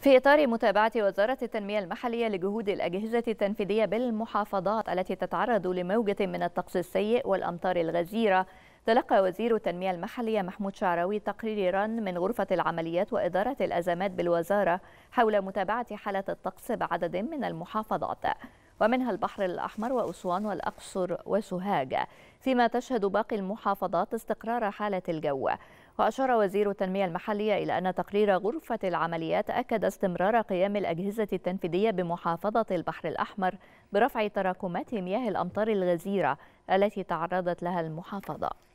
في إطار متابعة وزارة التنمية المحلية لجهود الأجهزة التنفيذية بالمحافظات التي تتعرض لموجة من الطقس السيء والأمطار الغزيرة تلقى وزير التنمية المحلية محمود شعراوي تقريرا من غرفة العمليات وإدارة الأزمات بالوزارة حول متابعة حالة الطقس بعدد من المحافظات ومنها البحر الأحمر وأسوان والأقصر وسوهاج فيما تشهد باقي المحافظات استقرار حالة الجو وأشار وزير التنمية المحلية إلى أن تقرير غرفة العمليات أكد استمرار قيام الأجهزة التنفيذية بمحافظة البحر الأحمر برفع تراكمات مياه الأمطار الغزيرة التي تعرضت لها المحافظة